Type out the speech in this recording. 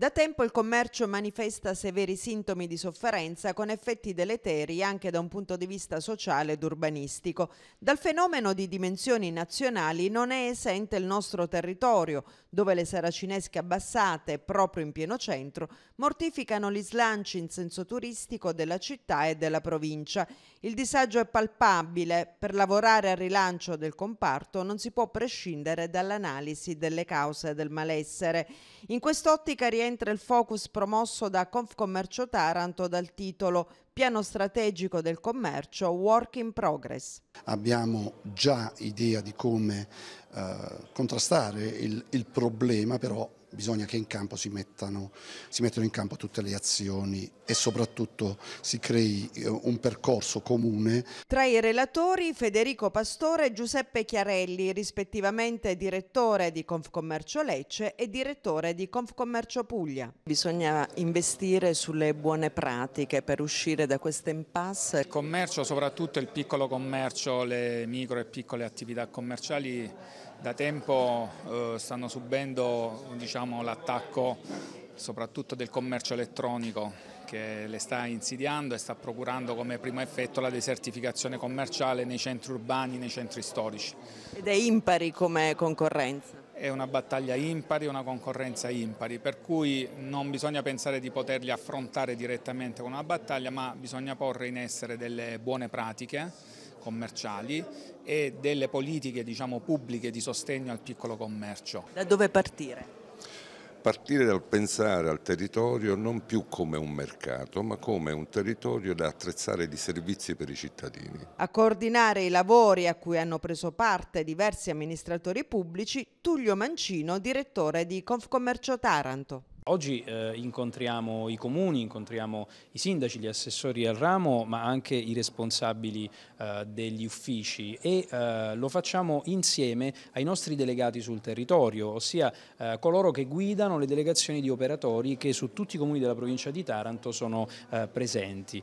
Da tempo il commercio manifesta severi sintomi di sofferenza con effetti deleteri anche da un punto di vista sociale ed urbanistico. Dal fenomeno di dimensioni nazionali non è esente il nostro territorio, dove le saracinesche abbassate, proprio in pieno centro, mortificano gli slanci in senso turistico della città e della provincia. Il disagio è palpabile, per lavorare al rilancio del comparto non si può prescindere dall'analisi delle cause del malessere. In quest'ottica rientra mentre il focus promosso da Confcommercio Taranto dal titolo Piano strategico del commercio Work in Progress. Abbiamo già idea di come eh, contrastare il, il, problema, però bisogna che in campo si mettano, si mettano in campo tutte le azioni e soprattutto si crei eh, un percorso comune. Tra i relatori Federico Pastore e Giuseppe Chiarelli, rispettivamente direttore di Confcommercio Lecce e direttore di Confcommercio Puglia. Bisogna investire sulle buone pratiche per uscire da questa impasse. Il commercio, soprattutto il piccolo commercio, le micro e piccole attività commerciali da tempo eh, stanno subendo diciamo, l'attacco soprattutto del commercio elettronico che le sta insidiando e sta procurando come primo effetto la desertificazione commerciale nei centri urbani, nei centri storici. Ed è impari come concorrenza? È una battaglia impari, una concorrenza impari, per cui non bisogna pensare di poterli affrontare direttamente con una battaglia, ma bisogna porre in essere delle buone pratiche commerciali e delle politiche diciamo, pubbliche di sostegno al piccolo commercio. Da dove partire? Partire dal pensare al territorio non più come un mercato, ma come un territorio da attrezzare di servizi per i cittadini. A coordinare i lavori a cui hanno preso parte diversi amministratori pubblici, Tullio Mancino, direttore di Confcommercio Taranto. Oggi eh, incontriamo i comuni, incontriamo i sindaci, gli assessori al ramo, ma anche i responsabili eh, degli uffici e eh, lo facciamo insieme ai nostri delegati sul territorio, ossia eh, coloro che guidano le delegazioni di operatori che su tutti i comuni della provincia di Taranto sono eh, presenti.